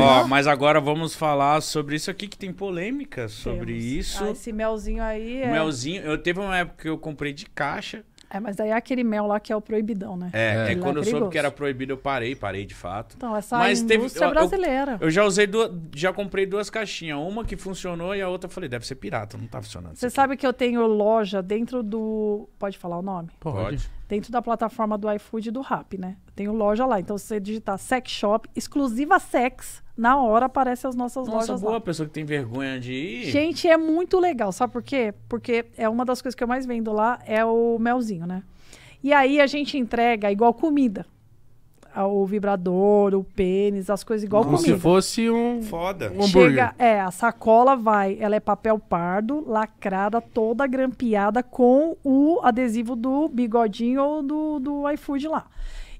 Ó, mas agora vamos falar sobre isso aqui que tem polêmica sobre Temos. isso. Ah, esse melzinho aí. É... Melzinho, eu teve uma época que eu comprei de caixa. É, mas daí é aquele mel lá que é o proibidão, né? É, é. é quando eu soube que era proibido, eu parei, parei de fato. Então, essa mas indústria teve, brasileira. Eu, eu, já usei duas, já comprei duas caixinhas, uma que funcionou e a outra eu falei, deve ser pirata, não tá funcionando. Você sabe que eu tenho loja dentro do. Pode falar o nome? Pode. Pode dentro da plataforma do iFood e do Rap, né? Tem tenho loja lá. Então, se você digitar sex shop, exclusiva sex, na hora aparecem as nossas Nossa, lojas. Nossa, boa lá. pessoa que tem vergonha de ir. Gente, é muito legal. Sabe por quê? Porque é uma das coisas que eu mais vendo lá é o melzinho, né? E aí a gente entrega igual comida o vibrador, o pênis, as coisas igual Como comida. Como se fosse um foda. Um Chega, é, a sacola vai, ela é papel pardo, lacrada, toda grampeada com o adesivo do bigodinho ou do, do iFood lá.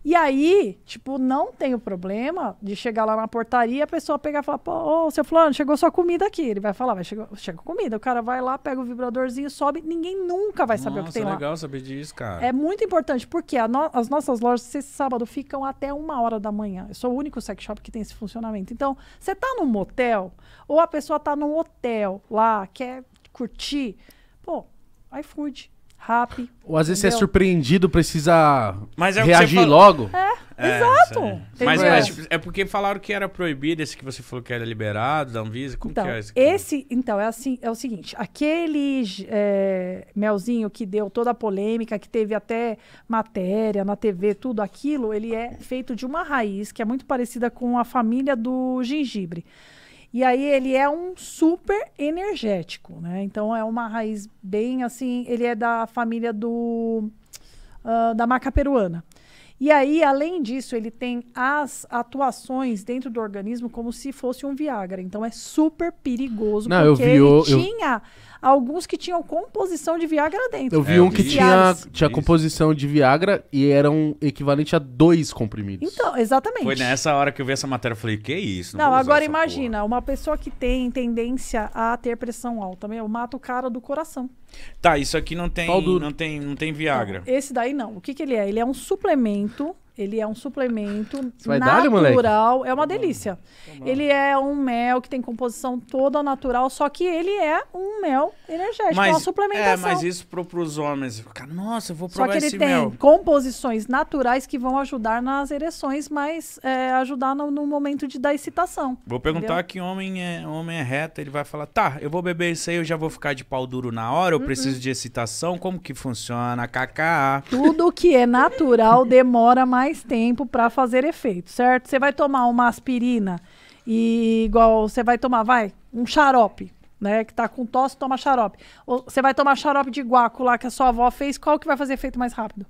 E aí, tipo, não tem o problema de chegar lá na portaria, a pessoa pegar e falar, pô, ô, seu fulano, chegou sua comida aqui. Ele vai falar, vai, chegar chegou comida. O cara vai lá, pega o vibradorzinho, sobe. Ninguém nunca vai saber Nossa, o que tem legal lá. legal saber disso, cara. É muito importante, porque no, as nossas lojas, sexta sábado, ficam até uma hora da manhã. Eu sou o único sex shop que tem esse funcionamento. Então, você tá num motel, ou a pessoa tá num hotel lá, quer curtir, pô, iFood rápido. Ou às vezes você é surpreendido, precisa Mas é reagir logo. É, é exato. Mas, mas, é. é porque falaram que era proibido, esse que você falou que era liberado, da Anvisa, como então, que é esse? Esse, então, é assim, é o seguinte, aquele é, melzinho que deu toda a polêmica, que teve até matéria na TV, tudo aquilo, ele é feito de uma raiz que é muito parecida com a família do gengibre. E aí ele é um super energético, né? Então é uma raiz bem assim. Ele é da família do uh, da maca peruana. E aí, além disso, ele tem as atuações dentro do organismo como se fosse um Viagra. Então é super perigoso, Não, porque eu vi, ele eu, tinha eu alguns que tinham composição de Viagra dentro. Eu vi é, um que tinha, tinha composição de Viagra e eram equivalente a dois comprimidos. Então, exatamente. Foi nessa hora que eu vi essa matéria, e falei, que isso? Não, não agora imagina, porra. uma pessoa que tem tendência a ter pressão alta, eu mato o cara do coração. Tá, isso aqui não tem, não tem, não tem Viagra. Esse daí não. O que, que ele é? Ele é um suplemento ele é um suplemento natural. Dar, é uma delícia. Toma. Ele é um mel que tem composição toda natural, só que ele é um mel energético, é mas, é uma suplementação. É, mas isso para os homens. Nossa, eu vou provar esse mel. Só que ele tem mel. composições naturais que vão ajudar nas ereções, mas é, ajudar no, no, momento de, da excitação. Vou perguntar entendeu? que homem é, homem é reto, ele vai falar, tá, eu vou beber isso aí, eu já vou ficar de pau duro na hora, eu uh -uh. preciso de excitação, como que funciona, kkk. Tudo que é natural demora mais mais tempo para fazer efeito, certo? Você vai tomar uma aspirina e igual você vai tomar, vai, um xarope, né? Que tá com tosse, toma xarope. você vai tomar xarope de guaco lá que a sua avó fez, qual que vai fazer efeito mais rápido?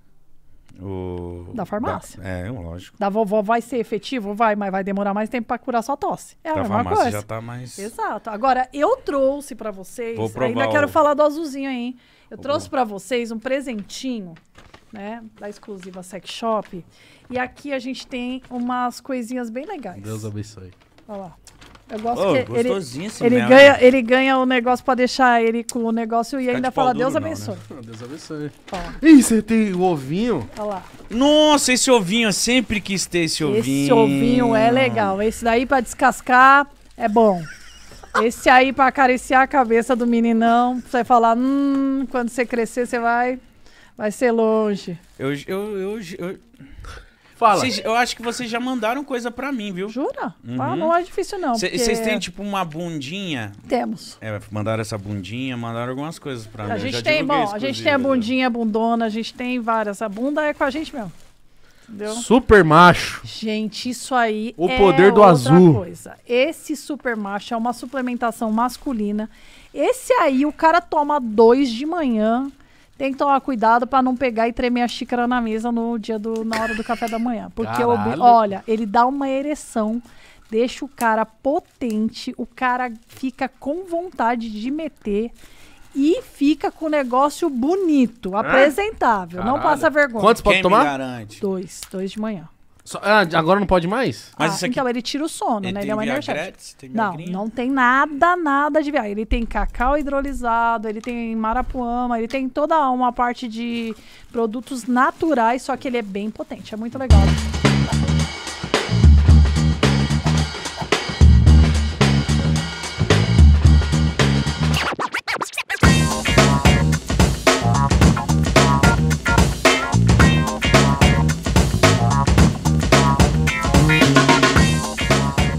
O... Da farmácia. Da, é, lógico. Da vovó vai ser efetivo? Vai, mas vai demorar mais tempo para curar sua tosse. É a da farmácia coisa. já tá mais. Exato. Agora, eu trouxe para vocês. Vou provar ainda o... quero falar do azulzinho aí, hein? Eu trouxe para vocês um presentinho né? Da exclusiva Sex Shop. E aqui a gente tem umas coisinhas bem legais. Deus abençoe. Olha lá. Eu gosto oh, que ele, ele ganha, ele ganha o negócio pra deixar ele com o negócio e Ficar ainda de fala, né? Deus abençoe. né? Deus abençoe. Oh. Ih, você tem o ovinho? Olha lá. Nossa, esse ovinho, eu sempre quis ter esse ovinho. Esse ovinho é legal. Esse daí pra descascar é bom. Esse aí pra acariciar a cabeça do meninão, você você falar, hum, quando você crescer, você vai... Vai ser longe. Eu. eu, eu, eu... Fala. eu acho que vocês já mandaram coisa pra mim, viu? Jura? Uhum. Ah, não é difícil, não. Vocês porque... têm, tipo, uma bundinha? Temos. É, mandaram essa bundinha, mandaram algumas coisas pra a mim. A gente tem, bom, isso, a gente tem a né? bundinha, a bundona, a gente tem várias. A bunda é com a gente mesmo. Entendeu? Super macho. Gente, isso aí o é poder do outra azul. coisa. Esse super macho é uma suplementação masculina. Esse aí, o cara toma dois de manhã, tem que tomar cuidado para não pegar e tremer a xícara na mesa no dia do, na hora do café da manhã. Porque, olha, ele dá uma ereção, deixa o cara potente, o cara fica com vontade de meter e fica com o negócio bonito, é? apresentável. Caralho. Não passa vergonha. Quantos pode Quem tomar? Dois, dois de manhã. Só, ah, agora não pode mais? Mas Ah, isso aqui- Então, ele tira o sono, né? Ele é um energético. Não, não tem nada, nada de viagem. Ele tem cacau hidrolisado, ele tem marapuama, ele tem toda uma parte de produtos naturais, só que ele é bem potente. É muito legal.